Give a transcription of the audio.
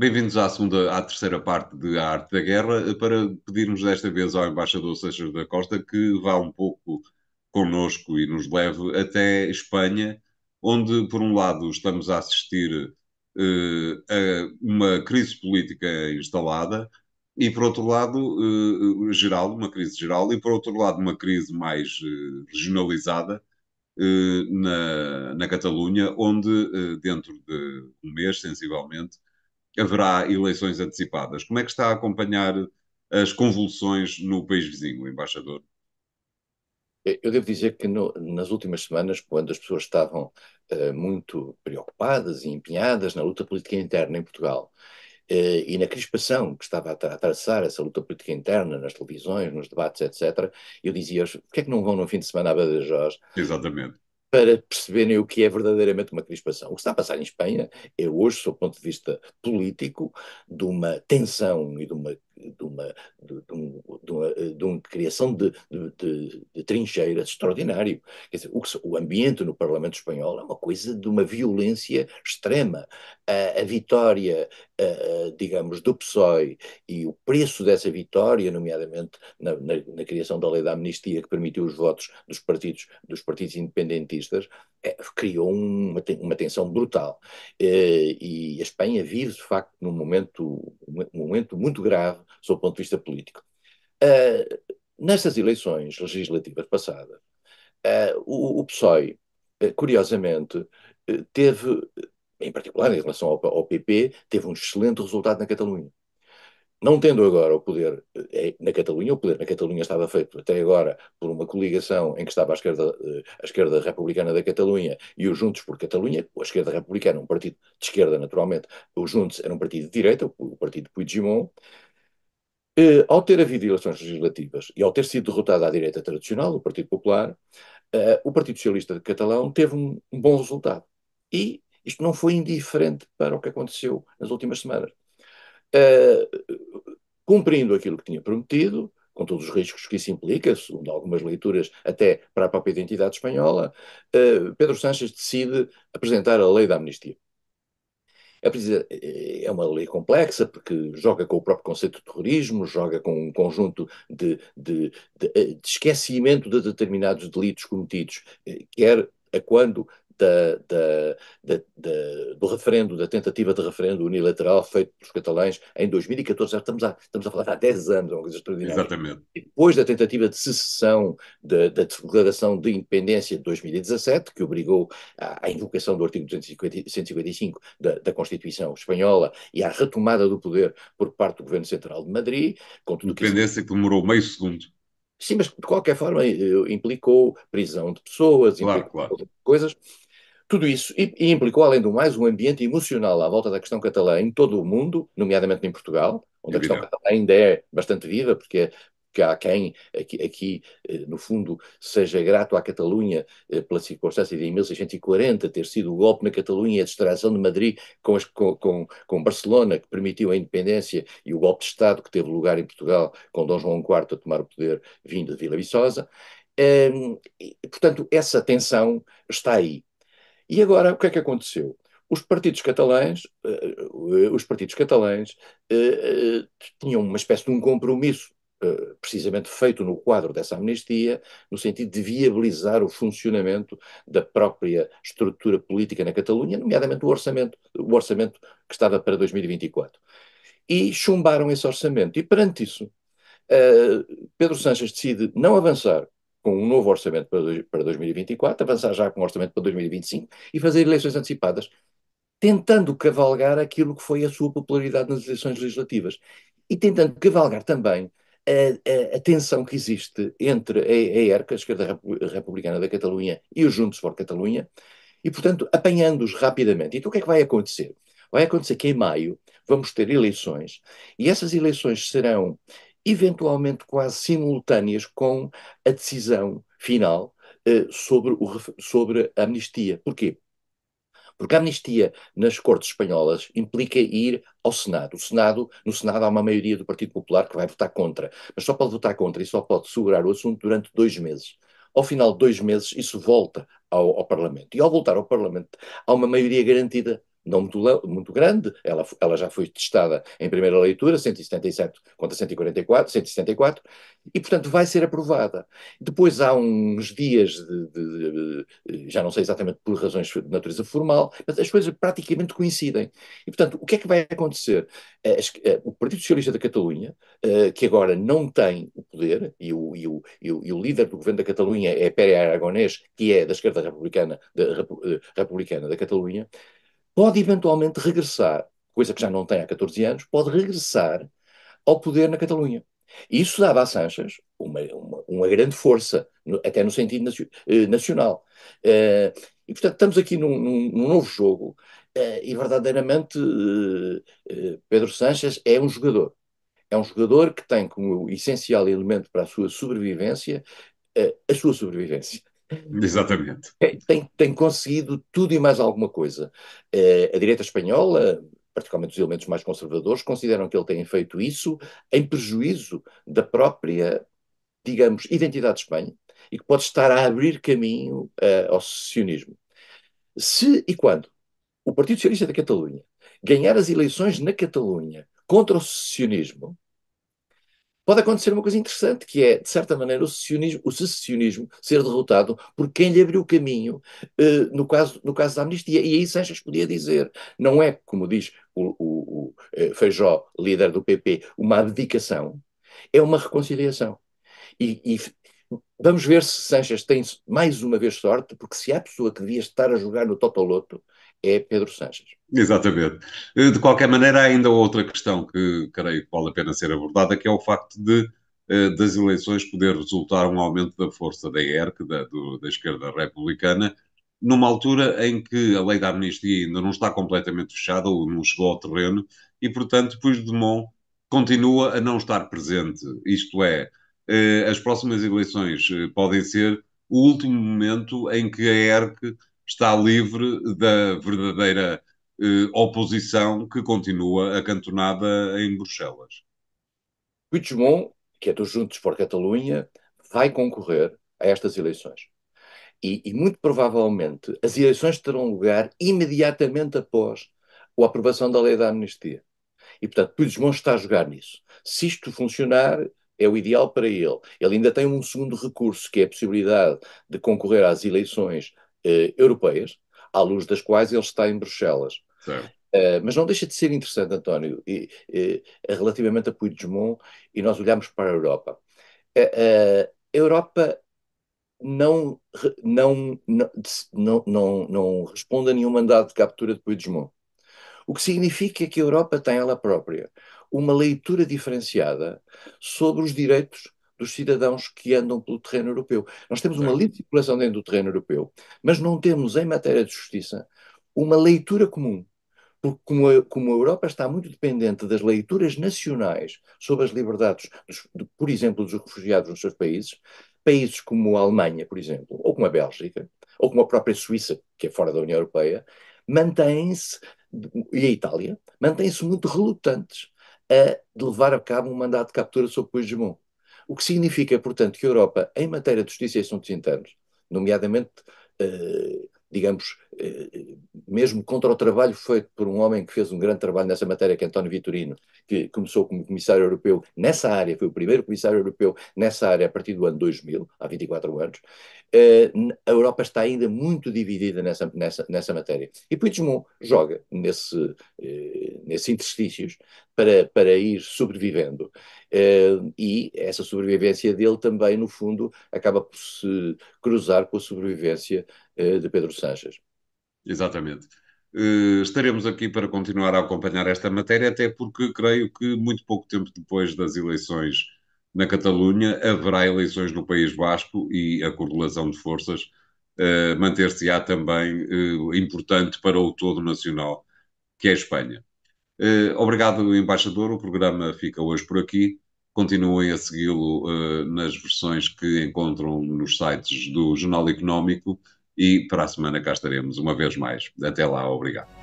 Bem-vindos à segunda, à terceira parte de A Arte da Guerra, eh, para pedirmos desta vez ao embaixador Seixas da Costa que vá um pouco connosco e nos leve até Espanha, onde, por um lado, estamos a assistir uh, a uma crise política instalada e, por outro lado, uh, geral, uma crise geral, e, por outro lado, uma crise mais uh, regionalizada, na, na Catalunha, onde dentro de um mês, sensivelmente, haverá eleições antecipadas. Como é que está a acompanhar as convulsões no país vizinho, embaixador? Eu devo dizer que no, nas últimas semanas, quando as pessoas estavam uh, muito preocupadas e empenhadas na luta política interna em Portugal uh, e na crispação que estava a atravessar essa luta política interna nas televisões, nos debates, etc., eu dizia lhes porquê é que não vão no fim de semana à Badajoz? Exatamente para perceberem o que é verdadeiramente uma crispação. O que está a passar em Espanha é hoje, sob o ponto de vista político, de uma tensão e de uma de uma, de, de, um, de uma, eh, de uma criação de, de, trincheiras extraordinário. Quer dizer, o, o, ambiente no Parlamento Espanhol é uma coisa de uma violência extrema. A, a vitória, a, eh, eh, digamos, do PSOE e o preço dessa vitória, nomeadamente na, na, na, criação da lei da amnistia que permitiu os votos dos partidos, dos partidos independentistas, é, criou uma, uma tensão brutal. E a Espanha vive, de facto, num momento, um momento muito grave sob o ponto de vista político. Uh, nestas eleições legislativas passadas, uh, o, o, PSOE, uh, ah, curiosamente, teve, em particular em relação ao, ao, PP, teve um excelente resultado na Catalunha. Não tendo agora o poder eh, é, na Catalunha, o poder na Catalunha estava feito até agora por uma coligação em que estava a esquerda, a eh, esquerda republicana da Catalunha e os Juntos por Catalunha, a esquerda republicana, um partido de esquerda naturalmente, os Juntos era um partido de direita, o partido de Puigdemont, eh, ao ter havido eleições legislativas e ao ter sido derrotada a direita tradicional, o Partido Popular, eh, o Partido Socialista de Catalão teve um, um bom resultado. E isto não foi indiferente para o que aconteceu nas últimas semanas. Uh, cumprindo aquilo que tinha prometido, com todos os riscos que isso implica, segundo algumas leituras, até para a própria identidade espanhola, uh, Pedro Sánchez decide apresentar a lei da amnistia. É preciso, é, é, é uma lei complexa, porque joga com o próprio conceito de terrorismo, joga com um conjunto de, de, de, eh, de esquecimento de determinados delitos cometidos, eh, quer a quando da, da, da, do referendo, da tentativa de referendo unilateral feito pelos catalães em 2014. Já estamos a, estamos a falar há 10 anos, é uma coisa extraordinária. Exatamente. E depois da tentativa de secessão de, da declaração de independência de 2017, que obrigou à, à invocação do artigo 255 da, da Constituição espanhola e à retomada do poder por parte do Governo Central de Madrid, com tudo independência que, que demorou meio segundo. Sim, mas de qualquer forma eh, implicou prisão de pessoas, claro, implicou claro. coisas. Tudo isso e, e implicou, além do mais, um ambiente emocional à volta da questão catalã em todo o mundo, nomeadamente em Portugal, onde a questão catalã ainda é bastante viva, porque é que há quem aqui, aqui, eh, no fundo, seja grato à Catalunha eh, pela circunstância de em 1640 ter sido o golpe na Catalunha e a distração de Madrid com, as, com, com, com, Barcelona, que permitiu a independência, e o golpe de Estado que teve lugar em Portugal com Dom João IV a tomar o poder vindo de Vila Viçosa. Hum, e, portanto, essa tensão está aí. E agora, o que é que aconteceu? Os partidos catalães, eh, eh, os partidos catalães eh, tinham uma espécie de um compromisso precisamente feito no quadro dessa amnistia, no sentido de viabilizar o funcionamento da própria estrutura política na Catalunha, nomeadamente o orçamento, o orçamento que estava para 2024. E chumbaram esse orçamento. E perante isso, Pedro Sanches decide não avançar com um novo orçamento para 2024, avançar já com um orçamento para 2025 e fazer eleições antecipadas, tentando cavalgar aquilo que foi a sua popularidade nas eleições legislativas e tentando cavalgar também a, a, a tensão que existe entre a, a ERC, a Esquerda Republicana da Catalunha, e o Juntos por Catalunha, e, portanto, apanhando-os rapidamente. Então, o que é que vai acontecer? Vai acontecer que em maio vamos ter eleições e essas eleições serão eventualmente quase simultâneas com a decisão final uh, sobre, o, sobre a amnistia. Porquê? Porque a amnistia nas Cortes Espanholas implica ir ao Senado. O Senado. No Senado há uma maioria do Partido Popular que vai votar contra, mas só pode votar contra e só pode segurar o assunto durante dois meses. Ao final de dois meses, isso volta ao, ao Parlamento. E ao voltar ao Parlamento, há uma maioria garantida não muito, muito grande, ela, ela já foi testada em primeira leitura, 177 contra 144, 174, e portanto vai ser aprovada. Depois há uns dias de, de, de, eh, já não sei exatamente por razões de natureza formal, mas as coisas praticamente coincidem. E portanto, o que é que vai acontecer? Eh, eh, o Partido Socialista da Catalunha, que agora não tem o poder, e o, e o, e o, e o líder do governo da Catalunha é Pere Aragonés, que é da esquerda republicana, da, republicana da Catalunha, pode eventualmente regressar, coisa que já não tem há 14 anos, pode regressar ao poder na Catalunha. E isso dava a Sanches uma, uma, uma grande força, até no sentido nacio, eh, nacional. Eh, e, portanto, estamos aqui num, num, num novo jogo eh, e, verdadeiramente, eh, eh, Pedro Sanches é um jogador. É um jogador que tem como essencial elemento para a sua sobrevivência eh, a sua sobrevivência. Exatamente. Tem, tem, tem, conseguido tudo e mais alguma coisa. Uh, a direita espanhola, particularmente os elementos mais conservadores, consideram que ele tem feito isso em prejuízo da própria, digamos, identidade de Espanha e que pode estar a abrir caminho uh, ao secessionismo. Se e quando o Partido Socialista da Catalunha ganhar as eleições na Catalunha contra o secessionismo, pode acontecer uma coisa interessante, que é, de certa maneira, o secessionismo, o secessionismo ser derrotado por quem lhe abriu o caminho, eh, no, caso, no caso da amnistia. E aí Sanches podia dizer, não é, como diz o, o, o eh, Feijó, líder do PP, uma abdicação, é uma reconciliação. E, e, vamos ver se Sanches tem mais uma vez sorte, porque se há pessoa que devia estar a jogar no Totoloto, é Pedro Sanches. Exatamente. Eh, de qualquer maneira, há ainda outra questão que creio que vale a pena ser abordada, que é o facto de eh, das eleições poder resultar um aumento da força da ERC, da, do, da esquerda republicana, numa altura em que a lei da amnistia ainda não está completamente fechada ou não chegou ao terreno e, portanto, Puigdemont continua a não estar presente. Isto é, eh, as próximas eleições podem ser o último momento em que a ERC está livre da verdadeira eh, oposição que continua acantonada em Bruxelas. Puigdemont, que é dos Juntos por Catalunha, vai concorrer a estas eleições. E, e, muito provavelmente as eleições terão lugar imediatamente após a aprovação da lei da amnistia. E, portanto, Puigdemont está a jogar nisso. Se isto funcionar, é o ideal para ele. Ele ainda tem um segundo recurso, que é a possibilidade de concorrer às eleições eh, europeias, à luz das quais ele está em Bruxelas. Eh, mas não deixa de ser interessante, António, e, e, eh, relativamente a Puigdemont, e nós olhamos para a Europa. Eh, a, Europa não, não, não, não, não responde a nenhum mandado de captura de Puigdemont. O que significa que a Europa tem ela própria uma leitura diferenciada sobre os direitos dos cidadãos que andam pelo terreno europeu. Nós temos uma livre circulação dentro do terreno europeu, mas não temos, em matéria de justiça, uma leitura comum. Porque, como a, como a Europa está muito dependente das leituras nacionais sobre as liberdades, dos, de, por exemplo, dos refugiados nos seus países, países como a Alemanha, por exemplo, ou como a Bélgica, ou como a própria Suíça, que é fora da União Europeia, mantêm-se, e a Itália, mantêm-se muito relutantes a levar a cabo um mandato de captura sobre o Puigdemont. O que significa, portanto, que a Europa, em matéria de justiça e assuntos internos, nomeadamente, eh, digamos, mesmo contra o trabalho feito por um homem que fez um grande trabalho nessa matéria, que é António Vitorino, que começou como comissário europeu nessa área, foi o primeiro comissário europeu nessa área a partir do ano 2000, há 24 anos, eh, a Europa está ainda muito dividida nessa, nessa, nessa matéria. E Puigdemont joga nesse, eh, nesses interstícios para, para ir sobrevivendo. Eh, e essa sobrevivência dele também, no fundo, acaba por se cruzar com a sobrevivência de Pedro Sanches. Exatamente. Uh, estaremos aqui para continuar a acompanhar esta matéria, até porque creio que muito pouco tempo depois das eleições na Catalunha haverá eleições no País Vasco e a correlação de forças uh, manter-se-á também uh, importante para o todo nacional, que é a Espanha. obrigado, embaixador. O programa fica hoje por aqui. Continuem a segui-lo nas versões que encontram nos sites do Jornal Económico e para a semana cá estaremos uma vez mais. Até lá, obrigado.